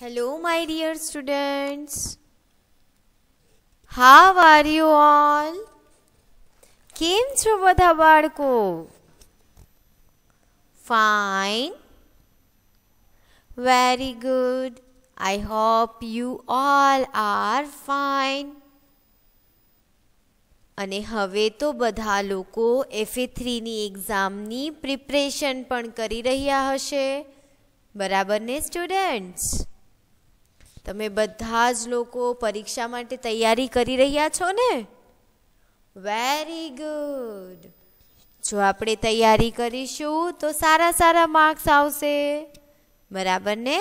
hello my dear students How are you all કેમ છો બધા બાળકો fine very good I hope you all are fine અને હવે તો બધા લોકો એફ એ થ્રીની એક્ઝામની પ્રિપરેશન પણ કરી રહ્યા હશે બરાબર ને સ્ટુડન્ટ્સ તમે બધા જ લોકો પરીક્ષા માટે તૈયારી કરી રહ્યા છો ને વેરી ગુડ જો આપણે તૈયારી કરીશું તો સારા સારા માર્ક્સ આવશે બરાબર ને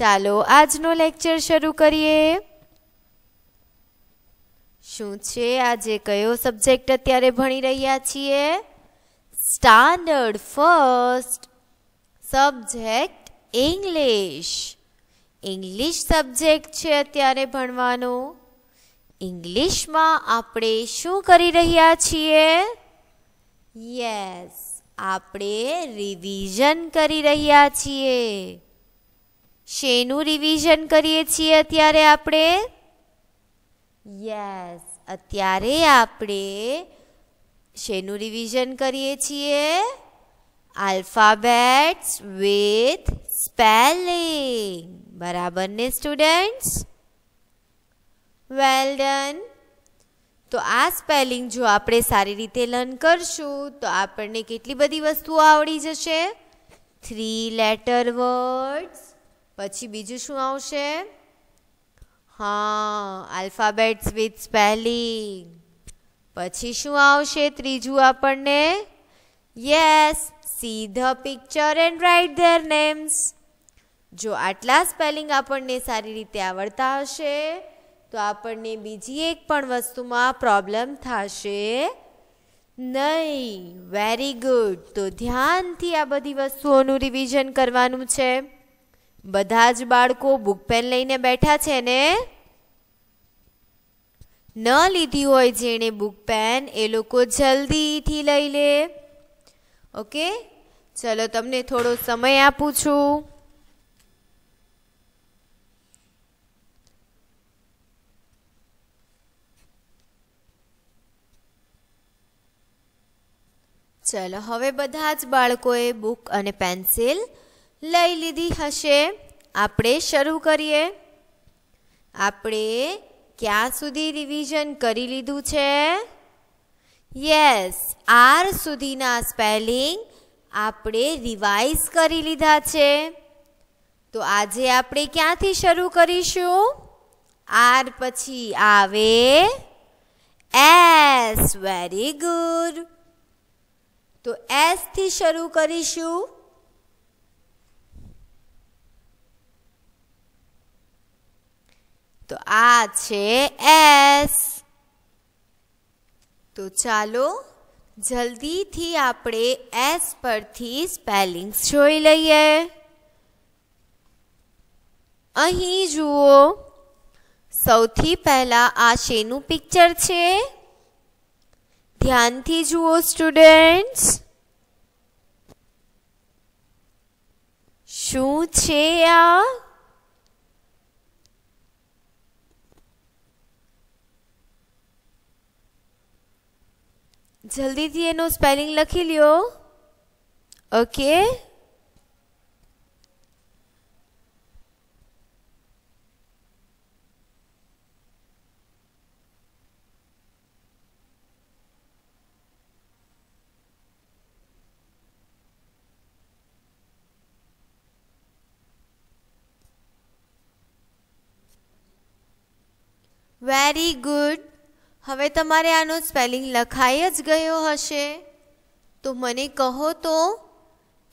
ચાલો આજનો લેક્ચર શરૂ કરીએ શું છે આજે કયો સબ્જેક્ટ અત્યારે ભણી રહ્યા છીએ standard first subject English English subject છે અત્યારે ભણવાનો ઇંગ્લિશમાં આપણે શું કરી રહ્યા છીએ યસ આપણે રિવિઝન કરી રહ્યા છીએ શેનું રિવિઝન કરીએ છીએ અત્યારે આપણે યસ અત્યારે આપણે શેનું રિવિઝન કરીએ છીએ આલ્ફાબેટ્સ વિથ સ્પેલિંગ બરાબર ને સ્ટુડન્ટ્સ વેલ ડન તો આ સ્પેલિંગ જો આપણે સારી રીતે લર્ન કરશું તો આપણને કેટલી બધી વસ્તુઓ આવડી જશે થ્રી લેટર વર્ડ્સ પછી બીજું શું આવશે હા આલ્ફાબેટ્સ વિથ સ્પેલિંગ પછી શું આવશે ત્રીજું આપણને yes see the picture and write their names જો આટલા સ્પેલિંગ આપણને સારી રીતે આવડતા હશે તો આપણને બીજી એક પણ વસ્તુમાં પ્રોબ્લેમ થશે નહીં વેરી ગુડ તો ધ્યાનથી આ બધી વસ્તુઓનું રિવિઝન કરવાનું છે બધા જ બાળકો બુક પેન લઈને બેઠા છે ને ન લીધી હોય જેણે બુક પેન એ લોકો જલ્દીથી લઈ લે ઓકે ચલો તમને થોડો સમય આપું છું ચલો હવે બધા જ બાળકોએ બુક અને પેન્સિલ લઈ લીધી હશે આપણે શરૂ કરીએ આપણે ક્યાં સુધી રિવિઝન કરી લીધું છે યસ આર સુધીના સ્પેલિંગ આપણે રિવાઇઝ કરી લીધા છે તો આજે આપણે ક્યાંથી શરૂ કરીશું આર પછી આવે એસ વેરી ગુડ તો એસથી શરૂ કરીશું તો આ છે એસ તો ચાલો જલ્દીથી આપણે એસ પરથી સ્પેલિંગ્સ જોઈ લઈએ અહીં જુઓ સૌથી પહેલાં આ શેનું પિક્ચર છે ધ્યાનથી જુઓ સ્ટુડન્ટ્સ શું છે આ જલ્દીથી એનું સ્પેલિંગ લખી લ્યો ઓકે વેરી ગુડ હવે તમારે આનું સ્પેલિંગ લખાઈ જ ગયો હશે તો મને કહો તો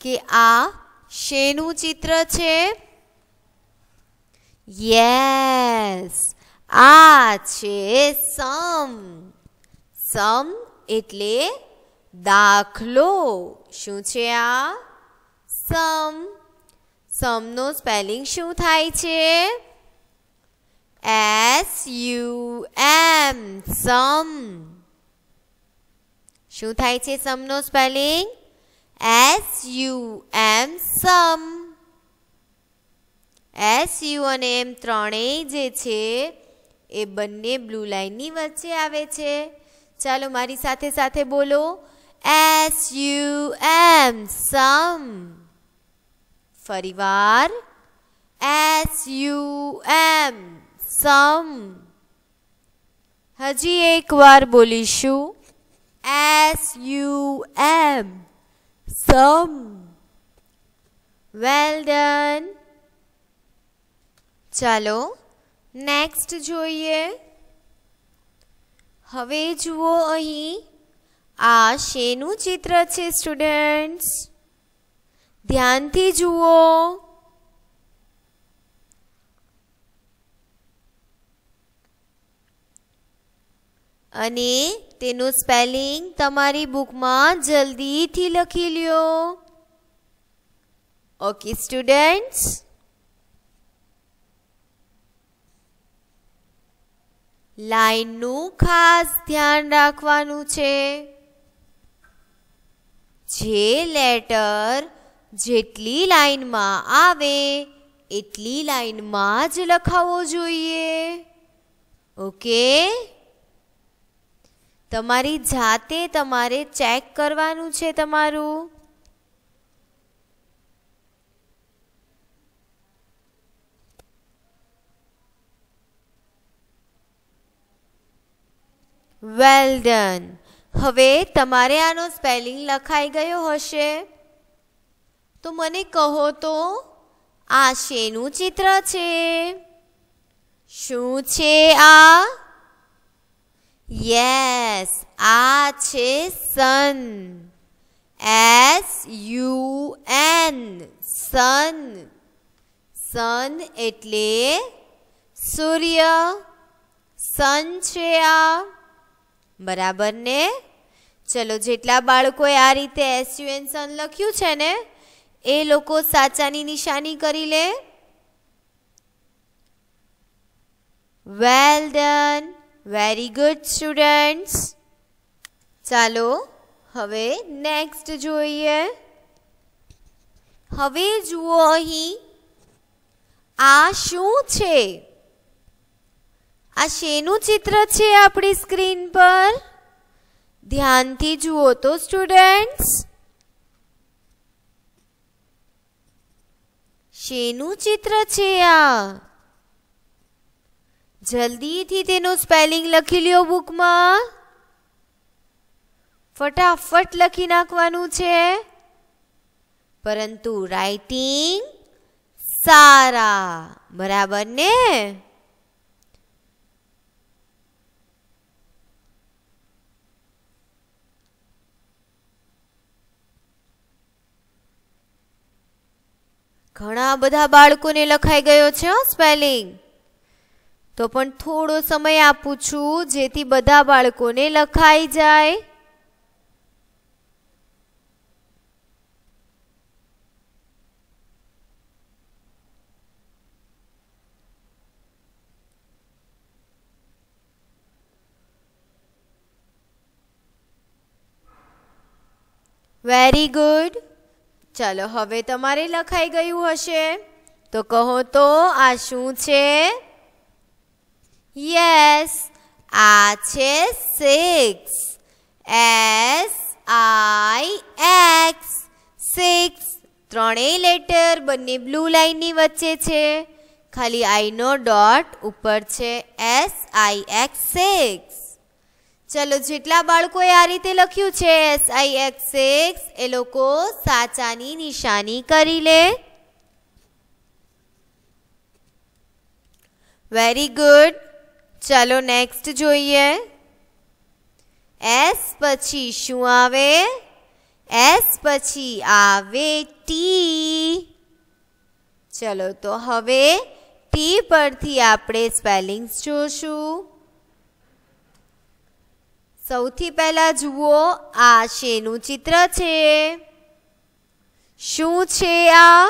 કે આ શેનું ચિત્ર છે યસ આ છે સમ સમ એટલે દાખલો શું છે આ સમ સમનો સ્પેલિંગ શું થાય છે U M સમ શું થાય છે સમનો spelling S U M sum S U અને M ત્રણેય જે છે એ બંને બ્લુ લાઇનની વચ્ચે આવે છે ચાલો મારી સાથે સાથે બોલો S U M સમ ફરીવાર S U M સમ હજી એકવાર બોલીશું S U M sum well done ચાલો નેક્સ્ટ જોઈએ હવે જુઓ અહીં આ શેનું ચિત્ર છે સ્ટુડન્ટ્સ ધ્યાનથી જુઓ અને તેનું સ્પેલિંગ તમારી બુકમાં જલ્દીથી લખી લ્યો ઓકે સ્ટુડન્ટ્સ લાઈનનું ખાસ ધ્યાન રાખવાનું છે જે લેટર જેટલી લાઈનમાં આવે એટલી લાઈનમાં જ લખાવો જોઈએ ઓકે તમારી જાતે તમારે ચેક કરવાનું છે તમારું વેલ ડન હવે તમારે આનો સ્પેલિંગ લખાઈ ગયો હશે તો મને કહો તો આ શેનું ચિત્ર છે શું છે આ યસ આ છે sun S U N sun sun એટલે સૂર્ય સન છે આ બરાબર ને ચલો જેટલા બાળકોએ આ રીતે એસયુએન સન લખ્યું છે ને એ લોકો સાચાની નિશાની કરી લે well done very good students ચાલો હવે નેક્સ્ટ જોઈએ હવે જુઓ અહીં આ શું છે આ શેનું ચિત્ર છે આપણી સ્ક્રીન પર ધ્યાનથી જુઓ તો સ્ટુડન્ટ્સ શેનું ચિત્ર છે આ જલ્દીથી તેનું સ્પેલિંગ લખી લ્યો બુકમાં ફટાફટ લખી નાખવાનું છે પરંતુ રાઇટિંગ સારા બરાબર ને ઘણા બધા બાળકોને લખાઈ ગયો છે સ્પેલિંગ તો પણ થોડો સમય આપું છું જેથી બધા બાળકોને લખાઈ જાય વેરી ગુડ ચાલો હવે તમારે લખાઈ ગયું હશે તો કહો તો આ શું છે યસ આ છે six S I X six ત્રણેય લેટર બંને બ્લુ લાઇનની વચ્ચે છે ખાલી આઈનો ડોટ ઉપર છે એસ આઈ એક્સ સિક્સ ચલો જેટલા બાળકોએ આ રીતે લખ્યું છે એસ આઈ એક્સ સિક્સ એ લોકો સાચાની નિશાની કરી લે વેરી ગુડ ચાલો નેક્સ્ટ જોઈએ એસ પછી શું આવે એસ પછી આવે ટી ચલો તો હવે ટી પરથી આપણે સ્પેલિંગ્સ જોશું સૌથી પહેલાં જુઓ આ શેનું ચિત્ર છે શું છે આ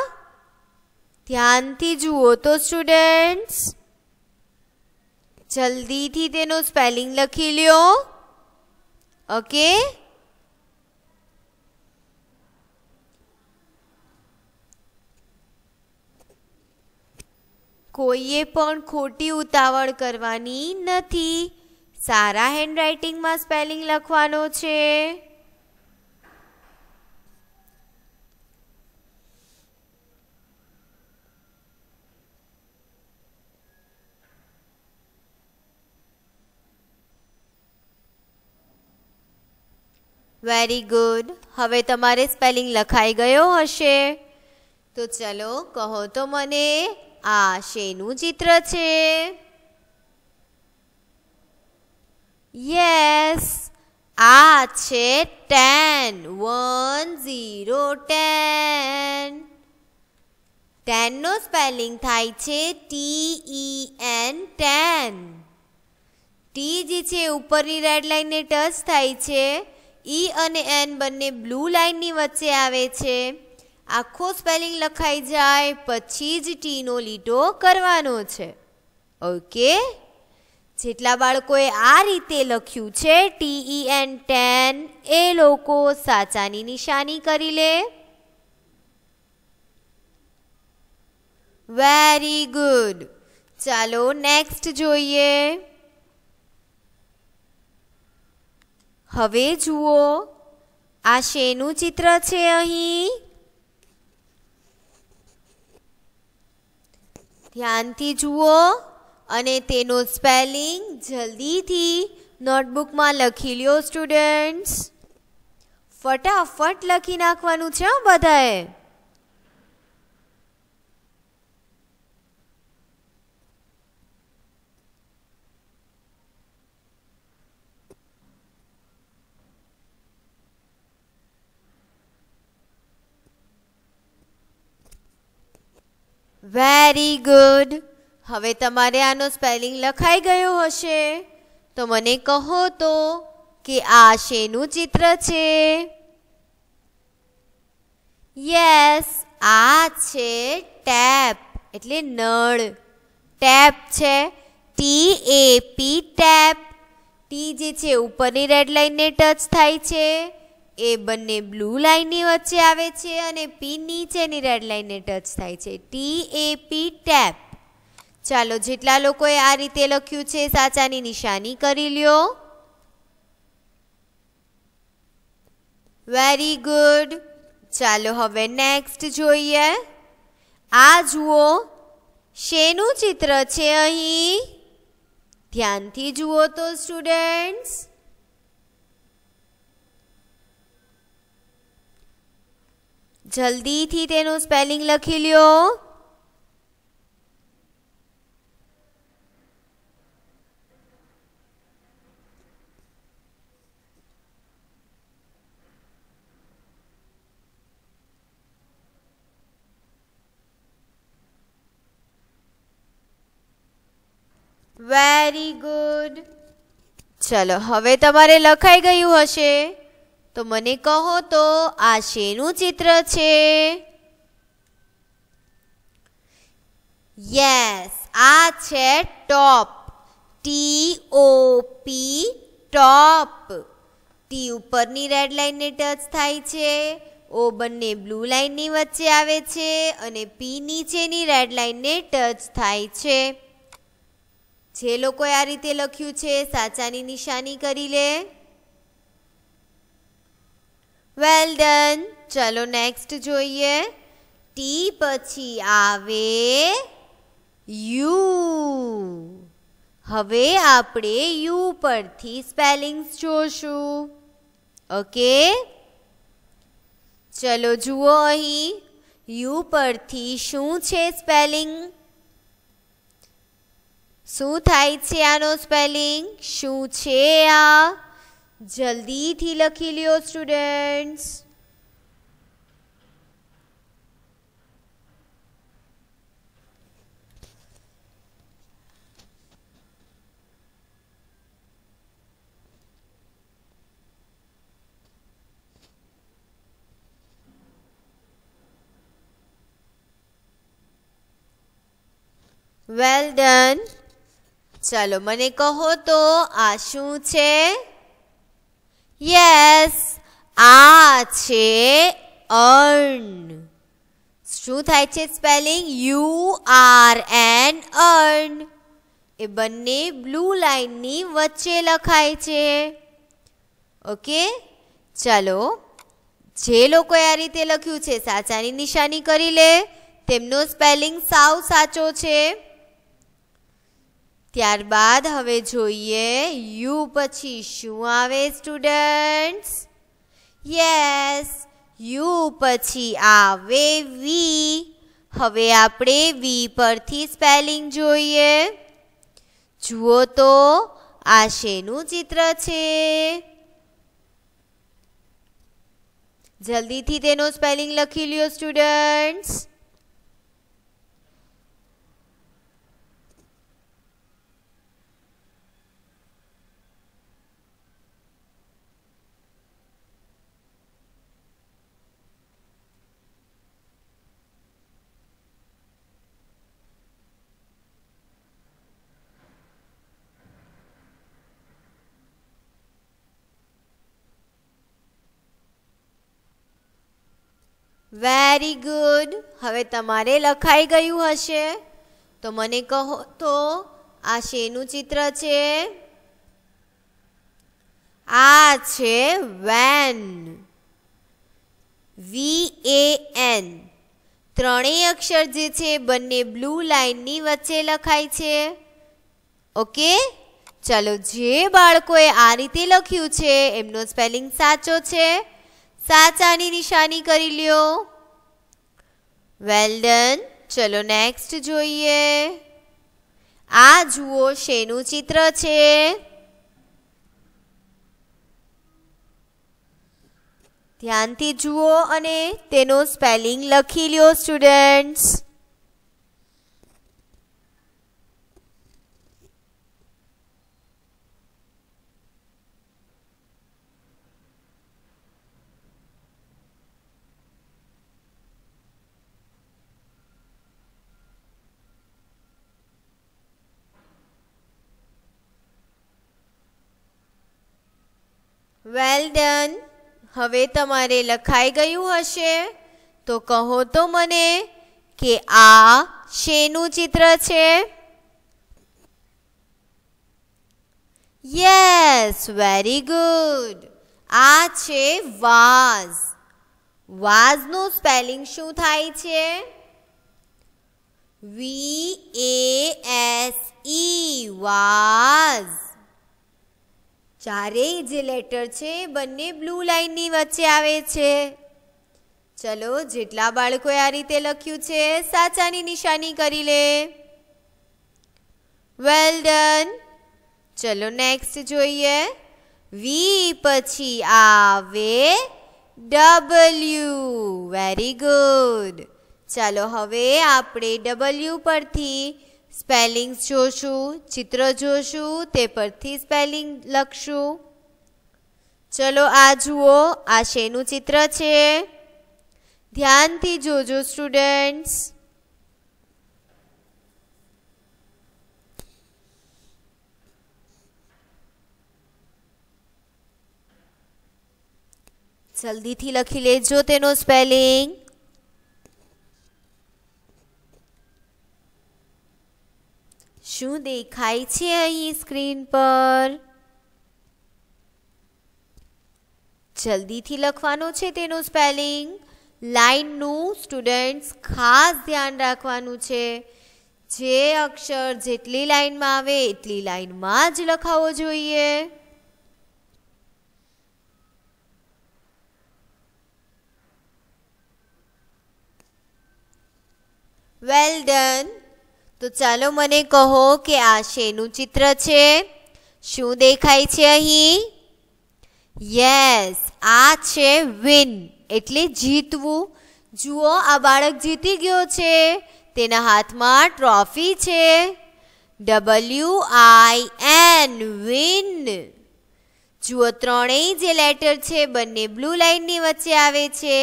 ધ્યાનથી જુઓ તો સ્ટુડન્ટ્સ જલ્દીથી તેનું સ્પેલિંગ લખી લ્યો ઓકે કોઈએ પણ ખોટી ઉતાવળ કરવાની નથી સારા હેન્ડરાઇટિંગમાં સ્પેલિંગ લખવાનો છે વેરી ગુડ હવે તમારે સ્પેલિંગ લખાઈ ગયો હશે તો ચલો કહો તો મને આ શેનું ચિત્ર છે યસ આ છે ટેન વન ઝીરો ટેન ટેનનો સ્પેલિંગ થાય છે T E N ten T જે છે ઉપરની રેડ લાઇનને ટચ થાય છે ઈ e અને એન બંને બ્લુ લાઇનની વચ્ચે આવે છે આખો સ્પેલિંગ લખાઈ જાય પછી જ ટીનો લીટો કરવાનો છે ઓકે જેટલા બાળકોએ આ રીતે લખ્યું છે ટીઈ એન ટેન એ લોકો સાચાની નિશાની કરી લે વેરી ગુડ ચાલો નેક્સ્ટ જોઈએ હવે જુઓ આ શેનું ચિત્ર છે અહીં ધ્યાનથી જુઓ અને તેનું સ્પેલિંગ જલ્દીથી નોટબુકમાં લખી લ્યો સ્ટુડન્ટ્સ ફટાફટ લખી નાખવાનું છે બધાએ વેરી ગુડ હવે તમારે આનો સ્પેલિંગ લખાઈ ગયો હશે તો મને કહો તો કે આ શેનું ચિત્ર છે યસ આ છે ટેપ એટલે નળ ટેપ છે T A P tap T જે છે ઉપરની રેડ લાઈનને ટચ થાય છે એ બંને બ્લુ લાઇનની વચ્ચે આવે છે અને પી નીચેની રેડ લાઇનને ટચ થાય છે ટી એ પી ટેપ ચાલો જેટલા લોકોએ આ રીતે લખ્યું છે સાચાની નિશાની કરી લ્યો વેરી ગુડ ચાલો હવે નેક્સ્ટ જોઈએ આ જુઓ શેનું ચિત્ર છે અહીં ધ્યાનથી જુઓ તો સ્ટુડન્ટ્સ જલ્દીથી તેનું સ્પેલિંગ લખી લ્યો વેરી ગુડ ચલો હવે તમારે લખાઈ ગયું હશે તો મને કહો તો આ શેનું ચિત્ર છે યસ આ છે top T O P top T ઉપરની રેડ લાઇનને ટચ થાય છે ઓ બંને બ્લુ લાઇનની વચ્ચે આવે છે અને પી નીચેની રેડ લાઈનને ટચ થાય છે જે લોકોએ આ રીતે લખ્યું છે સાચાની નિશાની કરી લે वेल डन चलो नेक्स्ट જોઈએ ટી પછી આવે યુ હવે આપણે યુ પરથી સ્પેલિંગ્સ જોશું ઓકે ચલો જુઓ અહીં યુ પરથી શું છે સ્પેલિંગ શું થાય છે આનો સ્પેલિંગ શું છે આ જલ્દીથી લખી લ્યો સ્ટુડન્ટ્સ વેલ ડન ચાલો મને કહો તો આ શું છે યસ આ છે અર્ન શું થાય છે spelling U R N urn એ બંને બ્લુ લાઇનની વચ્ચે લખાય છે ઓકે ચાલો જે લોકોએ આ રીતે લખ્યું છે સાચાની નિશાની કરી લે તેમનો સ્પેલિંગ સાવ સાચો છે ત્યારબાદ હવે જોઈએ યુ પછી શું આવે સ્ટુડન્ટ્સ યસ યુ પછી આવે વી હવે આપણે વી પરથી સ્પેલિંગ જોઈએ જુઓ તો આ શેનું ચિત્ર છે જલ્દીથી તેનો સ્પેલિંગ લખી લ્યો સ્ટુડન્ટ્સ વેરી ગુડ હવે તમારે લખાઈ ગયું હશે તો મને કહો તો આ શેનું ચિત્ર છે આ છે વેન વી એ એન ત્રણેય અક્ષર જે છે બંને બ્લુ લાઇનની વચ્ચે લખાય છે ઓકે ચલો જે બાળકોએ આ રીતે લખ્યું છે એમનો સ્પેલિંગ સાચો છે સાચાની નિશાની કરી લ્યો વેલ ડન ચલો નેક્સ્ટ જોઈએ આ જુઓ શેનું ચિત્ર છે ધ્યાનથી જુઓ અને તેનો સ્પેલિંગ લખી લ્યો સ્ટુડન્ટ્સ વેલ ડન હવે તમારે લખાઈ ગયું હશે તો કહો તો મને કે આ શેનું ચિત્ર છે યસ વેરી ગુડ આ છે વાઝ વાઝનું સ્પેલિંગ શું થાય છે વી એ એસ ઈ વાઝ ચારેય જે લેટર છે બંને બ્લુ લાઇનની વચ્ચે આવે છે ચલો જેટલા બાળકોએ આ રીતે લખ્યું છે સાચાની નિશાની કરી લે વેલ ડન ચલો નેક્સ્ટ જોઈએ વી પછી આવે ડબલ્યુ વેરી ગુડ ચાલો હવે આપણે ડબલ્યુ પરથી સ્પેલિંગ્સ જોશું ચિત્ર જોશું તે પરથી સ્પેલિંગ લખશું ચલો આ જુઓ આ શેનું ચિત્ર છે ધ્યાનથી જોજો સ્ટુડન્ટ્સ જલ્દીથી લખી લેજો તેનો સ્પેલિંગ શું દેખાય છે અહીં સ્ક્રીન પર જલ્દીથી લખવાનું છે તેનું સ્પેલિંગ લાઇનનું સ્ટુડન્ટ્સ ખાસ ધ્યાન રાખવાનું છે જે અક્ષર જેટલી લાઇનમાં આવે એટલી લાઇનમાં જ લખાવો જોઈએ વેલ ડન તો ચાલો મને કહો કે આ શેનું ચિત્ર છે શું દેખાય છે અહીં યસ આ છે વિન એટલે જીતવું જુઓ આ બાળક જીતી ગયો છે તેના હાથમાં ટ્રોફી છે ડબલ્યુ આઈ એન વિન જુઓ ત્રણેય જે લેટર છે બંને બ્લુ લાઇનની વચ્ચે આવે છે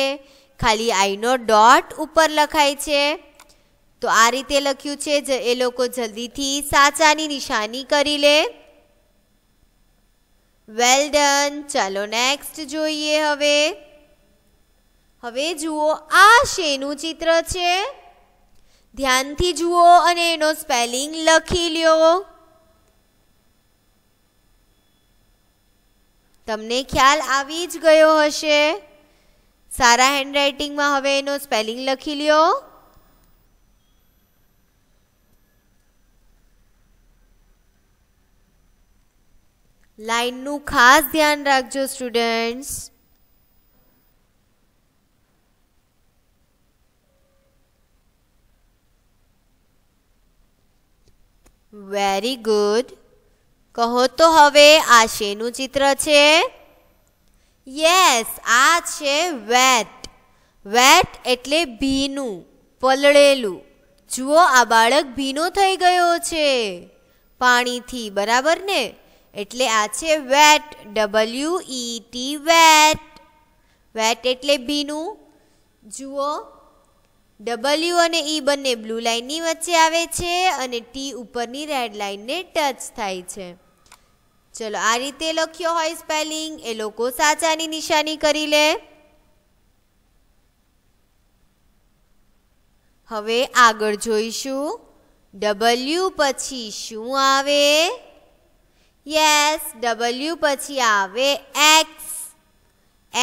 ખાલી આઈનો ડોટ ઉપર લખાય છે તો આ રીતે લખ્યું છે જે એ લોકો જલ્દીથી સાચાની નિશાની કરી લે વેલ ડન ચાલો નેક્સ્ટ જોઈએ હવે હવે જુઓ આ શેનું ચિત્ર છે ધ્યાનથી જુઓ અને એનો સ્પેલિંગ લખી લ્યો તમને ખ્યાલ આવી જ ગયો હશે સારા હેન્ડરાઇટિંગમાં હવે એનો સ્પેલિંગ લખી લ્યો લાઈનનું ખાસ ધ્યાન રાખજો સ્ટુડન્ટ્સ વેરી ગુડ કહો તો હવે આ શેનું ચિત્ર છે યસ આ છે વેટ વેટ એટલે ભીનું પલળેલું જુઓ આ બાળક ભીનો થઈ ગયો છે પાણીથી બરાબર ને એટલે આ છે wet W E T wet wet એટલે ભીનું જુઓ ડબલ્યુ અને ઈ e બંને બ્લુ લાઇનની વચ્ચે આવે છે અને ટી ઉપરની રેડ લાઇનને ટચ થાય છે ચલો આ રીતે લખ્યો હોય સ્પેલિંગ એ લોકો સાચાની નિશાની કરી લે હવે આગળ જોઈશું ડબલ્યુ પછી શું આવે યસ ડબલ્યુ પછી આવે એક્સ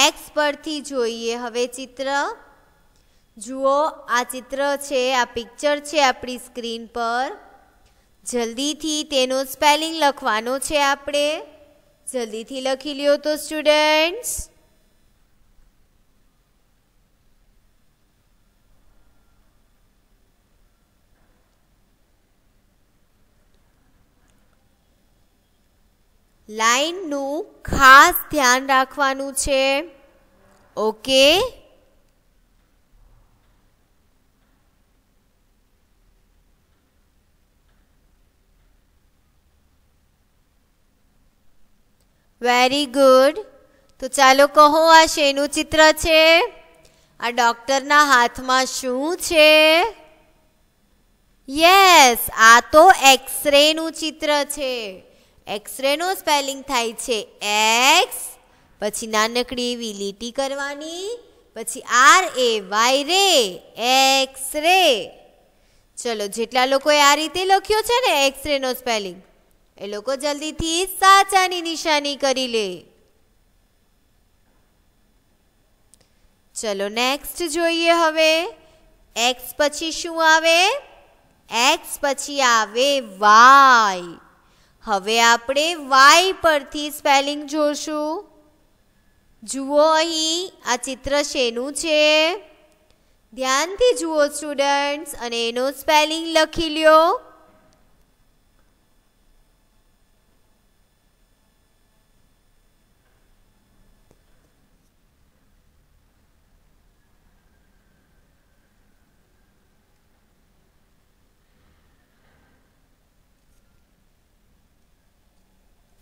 એક્સ પરથી જોઈએ હવે ચિત્ર જુઓ આ ચિત્ર છે આ પિક્ચર છે આપણી સ્ક્રીન પર જલ્દીથી તેનો સ્પેલિંગ લખવાનો છે આપણે જલ્દીથી લખી લ્યો તો સ્ટુડન્ટ્સ લાઇનનું ખાસ ધ્યાન રાખવાનું છે ઓકે વેરી ગુડ તો ચાલો કહો આ શેનું ચિત્ર છે આ ડોક્ટરના હાથમાં શું છે યસ આ તો એક્સરેનું ચિત્ર છે એક્સરેનું સ્પેલિંગ થાય છે એક્સ પછી નાનકડી એવી લીટી કરવાની પછી R A Y ray X ray ચલો જેટલા લોકોએ આ રીતે લખ્યો છે ને એક્સ રેનો સ્પેલિંગ એ લોકો જલ્દીથી સાચાની નિશાની કરી લે ચલો નેક્સ્ટ જોઈએ હવે એક્સ પછી શું આવે એક્સ પછી આવે વાય હવે આપણે વાય પરથી સ્પેલિંગ જોશું જુઓ અહીં આ ચિત્ર શેનું છે ધ્યાનથી જુઓ સ્ટુડન્ટ્સ અને એનો સ્પેલિંગ લખી લ્યો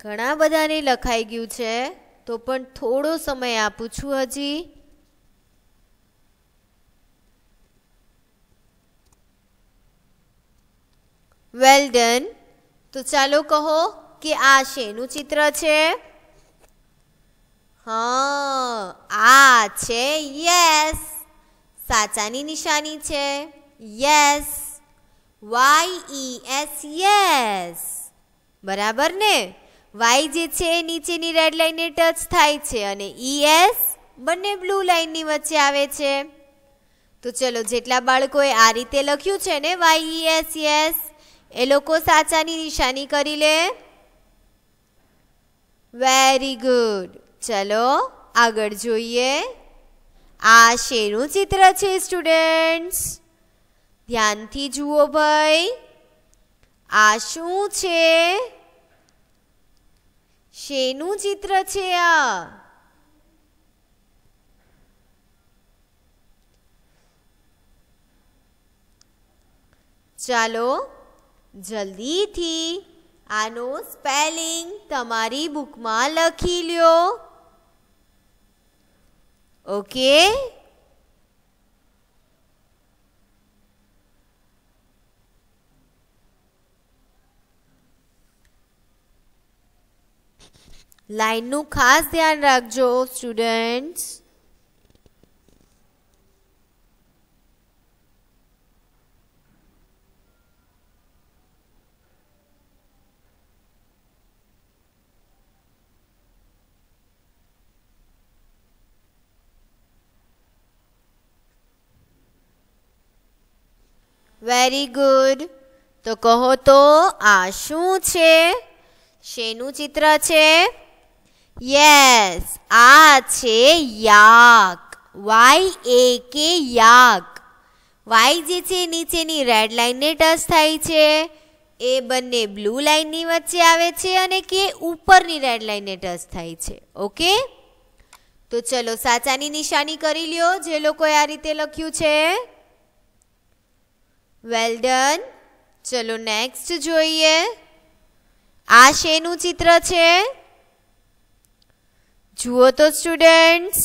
ઘણા બધાને લખાઈ ગયું છે તો પણ થોડો સમય આપું છું હજી વેલ ડન તો ચાલો કહો કે આ શેનું ચિત્ર છે હા આ છે યસ સાચાની નિશાની છે yes Y E S yes બરાબર ને વાય જે છે એ નીચેની રેડ લાઇનને ટચ થાય છે અને ઈએસ e બંને બ્લુ લાઇનની વચ્ચે આવે છે તો ચલો જેટલા બાળકોએ આ રીતે લખ્યું છે ને વાય ઈએસ યસ એ લોકો સાચાની નિશાની કરી લે વેરી ગુડ ચલો આગળ જોઈએ આ શેનું ચિત્ર છે સ્ટુડન્ટ્સ ધ્યાનથી જુઓ ભાઈ આ શું છે શેનું ચિત્ર છે આ ચાલો જલ્દીથી આનો સ્પેલિંગ તમારી બુકમાં લખી લ્યો ઓકે લાઈનનું ખાસ ધ્યાન રાખજો સ્ટુડન્ટ્સ વેરી ગુડ તો કહો તો આ શું છે શેનું ચિત્ર છે યસ આ છે યાક વાય એ કે યાક વાય જે છે નીચેની રેડ લાઈનને ટચ થાય છે એ બંને બ્લુ લાઇનની વચ્ચે આવે છે અને કે ઉપરની રેડ લાઈનને ટચ થાય છે ઓકે તો ચલો સાચાની નિશાની કરી લ્યો જે લોકોએ આ રીતે લખ્યું છે વેલ ડન ચલો નેક્સ્ટ જોઈએ આ શેનું ચિત્ર છે જુઓ તો સ્ટુડન્ટ્સ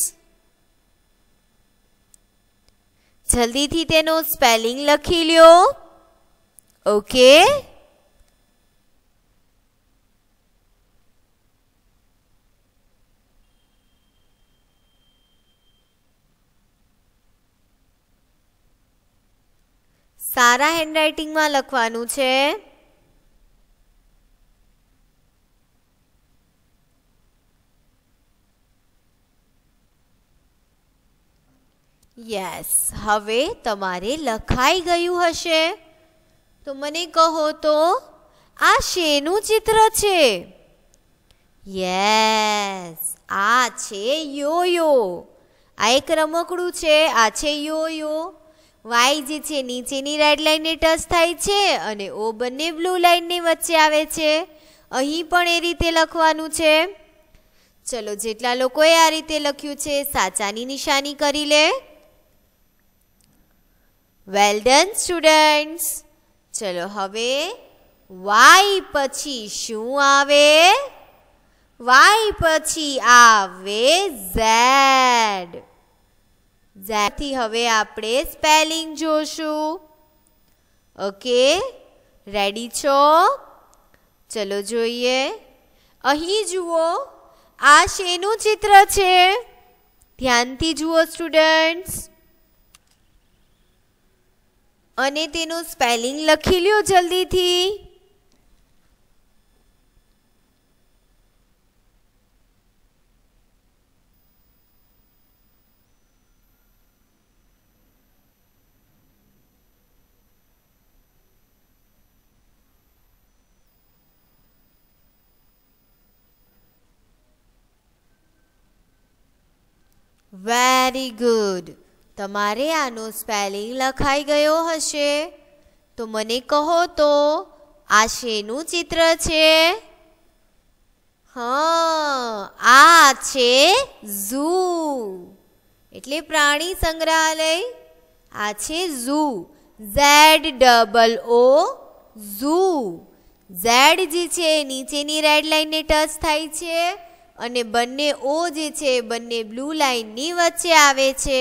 જલ્દીથી તેનું સ્પેલિંગ લખી લ્યો ઓકે સારા હેન્ડરાઇટિંગમાં લખવાનું છે યસ હવે તમારે લખાઈ ગયું હશે તો મને કહો તો આ શેનું ચિત્ર છે યસ આ છે યોયો આ એક રમકડું છે આ છે યોયો વાય જે છે નીચેની રેડ લાઇનને ટચ થાય છે અને ઓ બંને બ્લુ લાઇનની વચ્ચે આવે છે અહીં પણ એ રીતે લખવાનું છે ચલો જેટલા લોકોએ આ રીતે લખ્યું છે સાચાની નિશાની કરી લે વેલ ડન સ્ટુડન્ટ્સ ચલો હવે વાય પછી શું આવે વાય પછી આવે ઝેડ ઝેડથી હવે આપણે સ્પેલિંગ જોશું ઓકે રેડી છો ચલો જોઈએ અહીં જુઓ આ શેનું ચિત્ર છે ધ્યાનથી જુઓ સ્ટુડન્ટ્સ અને તેનું સ્પેલિંગ લખી લ્યો જલ્દીથી વેરી ગુડ તમારે આનો સ્પેલિંગ લખાઈ ગયો હશે તો મને કહો તો આ શેનું ચિત્ર છે હા આ છે ઝૂ એટલે પ્રાણી સંગ્રહાલય આ છે zoo Z double O zoo Z જે છે નીચેની રેડ લાઇનને ટચ થાય છે અને બંને ઓ જે છે બંને બ્લુ લાઇનની વચ્ચે આવે છે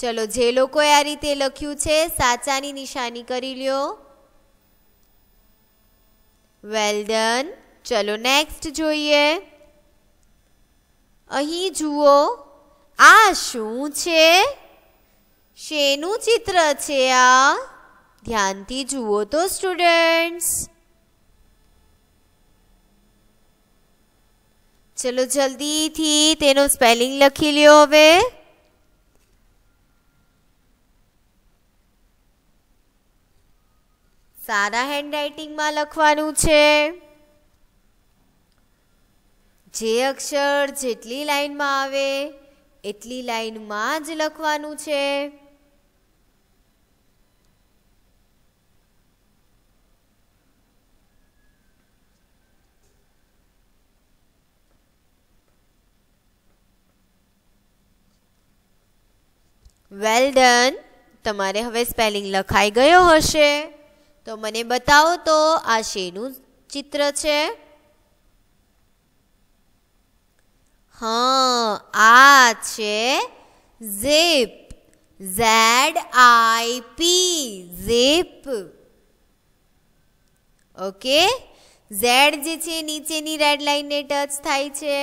ચલો જે લોકોએ આ રીતે લખ્યું છે સાચાની નિશાની કરી લ્યો વેલ ડન ચલો નેક્સ્ટ જોઈએ અહીં જુઓ આ શું છે શેનું ચિત્ર છે આ ધ્યાનથી જુઓ તો સ્ટુડન્ટ્સ ચલો જલ્દીથી તેનો સ્પેલિંગ લખી લ્યો હવે સારા હેન્ડરાઇટિંગમાં લખવાનું છે જે અક્ષર જેટલી લાઈનમાં આવે એટલી લાઈનમાં જ લખવાનું છે વેલ ડન તમારે હવે સ્પેલિંગ લખાઈ ગયો હશે તો મને બતાવો તો આ શેનું ચિત્ર છે હા આ છે zip Z I P zip okay Z જે છે નીચેની રેડ લાઈનને ટચ થાય છે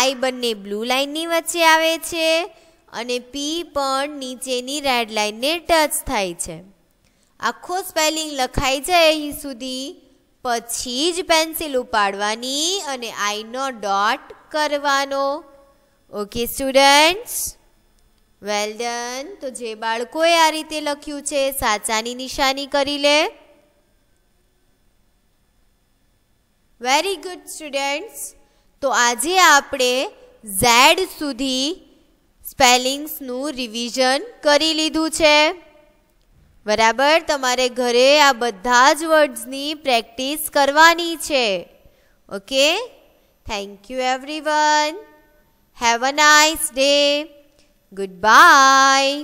આઈ બંને બ્લુ લાઈનની વચ્ચે આવે છે અને પી પણ નીચેની રેડ લાઈનને ટચ થાય છે આખો સ્પેલિંગ લખાઈ જાય અહીં સુધી પછી જ પેન્સિલ ઉપાડવાની અને આઈનો ડોટ કરવાનો ઓકે સ્ટુડન્ટ્સ વેલ ડન તો જે બાળકોએ આ રીતે લખ્યું છે સાચાની નિશાની કરી લે વેરી ગુડ સ્ટુડન્ટ્સ તો આજે આપણે ઝેડ સુધી સ્પેલિંગ્સનું રિવિઝન કરી લીધું છે બરાબર તમારે ઘરે આ બધા જ વર્ડ્સની પ્રેક્ટિસ કરવાની છે okay thank you everyone have a nice day good by